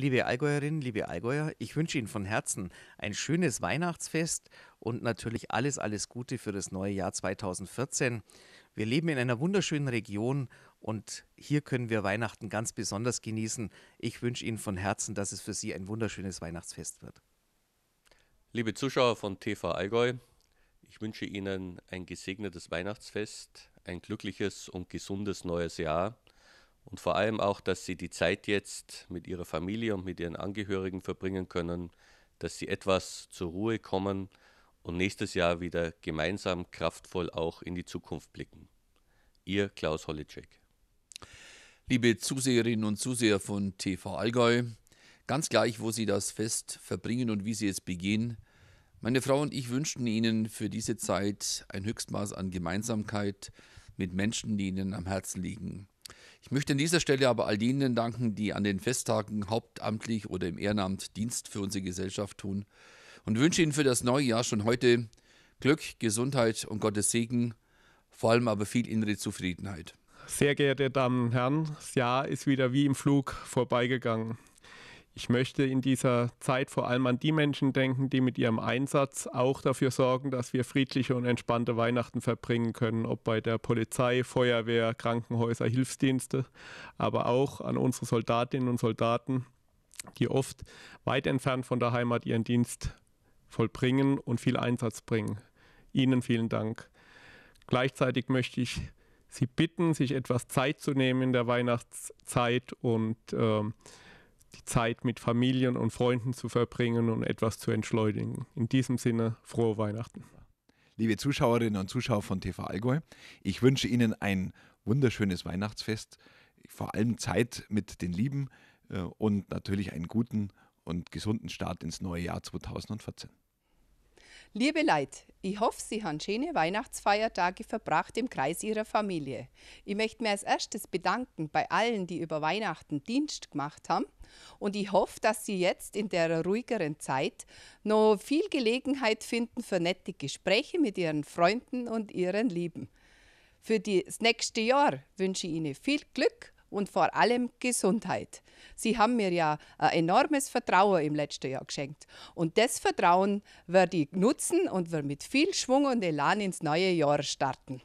Liebe Allgäuerinnen, liebe Allgäuer, ich wünsche Ihnen von Herzen ein schönes Weihnachtsfest und natürlich alles, alles Gute für das neue Jahr 2014. Wir leben in einer wunderschönen Region und hier können wir Weihnachten ganz besonders genießen. Ich wünsche Ihnen von Herzen, dass es für Sie ein wunderschönes Weihnachtsfest wird. Liebe Zuschauer von TV Allgäu, ich wünsche Ihnen ein gesegnetes Weihnachtsfest, ein glückliches und gesundes neues Jahr und vor allem auch, dass sie die Zeit jetzt mit ihrer Familie und mit ihren Angehörigen verbringen können, dass sie etwas zur Ruhe kommen und nächstes Jahr wieder gemeinsam kraftvoll auch in die Zukunft blicken. Ihr Klaus Holitschek. Liebe Zuseherinnen und Zuseher von TV Allgäu, ganz gleich, wo Sie das Fest verbringen und wie Sie es begehen, meine Frau und ich wünschten Ihnen für diese Zeit ein Höchstmaß an Gemeinsamkeit mit Menschen, die Ihnen am Herzen liegen. Ich möchte an dieser Stelle aber all jenen danken, die an den Festtagen hauptamtlich oder im Ehrenamt Dienst für unsere Gesellschaft tun und wünsche Ihnen für das neue Jahr schon heute Glück, Gesundheit und Gottes Segen, vor allem aber viel innere Zufriedenheit. Sehr geehrte Damen und Herren, das Jahr ist wieder wie im Flug vorbeigegangen. Ich möchte in dieser Zeit vor allem an die Menschen denken, die mit ihrem Einsatz auch dafür sorgen, dass wir friedliche und entspannte Weihnachten verbringen können, ob bei der Polizei, Feuerwehr, Krankenhäuser, Hilfsdienste, aber auch an unsere Soldatinnen und Soldaten, die oft weit entfernt von der Heimat ihren Dienst vollbringen und viel Einsatz bringen. Ihnen vielen Dank. Gleichzeitig möchte ich Sie bitten, sich etwas Zeit zu nehmen in der Weihnachtszeit und äh, die Zeit mit Familien und Freunden zu verbringen und etwas zu entschleunigen. In diesem Sinne, frohe Weihnachten. Liebe Zuschauerinnen und Zuschauer von TV Allgäu, ich wünsche Ihnen ein wunderschönes Weihnachtsfest, vor allem Zeit mit den Lieben äh, und natürlich einen guten und gesunden Start ins neue Jahr 2014. Liebe Leid, ich hoffe, Sie haben schöne Weihnachtsfeiertage verbracht im Kreis Ihrer Familie. Ich möchte mir als erstes bedanken bei allen, die über Weihnachten Dienst gemacht haben. Und ich hoffe, dass Sie jetzt in der ruhigeren Zeit noch viel Gelegenheit finden für nette Gespräche mit Ihren Freunden und Ihren Lieben. Für das nächste Jahr wünsche ich Ihnen viel Glück und vor allem Gesundheit. Sie haben mir ja ein äh, enormes Vertrauen im letzten Jahr geschenkt. Und das Vertrauen werde ich nutzen und werde mit viel Schwung und Elan ins neue Jahr starten.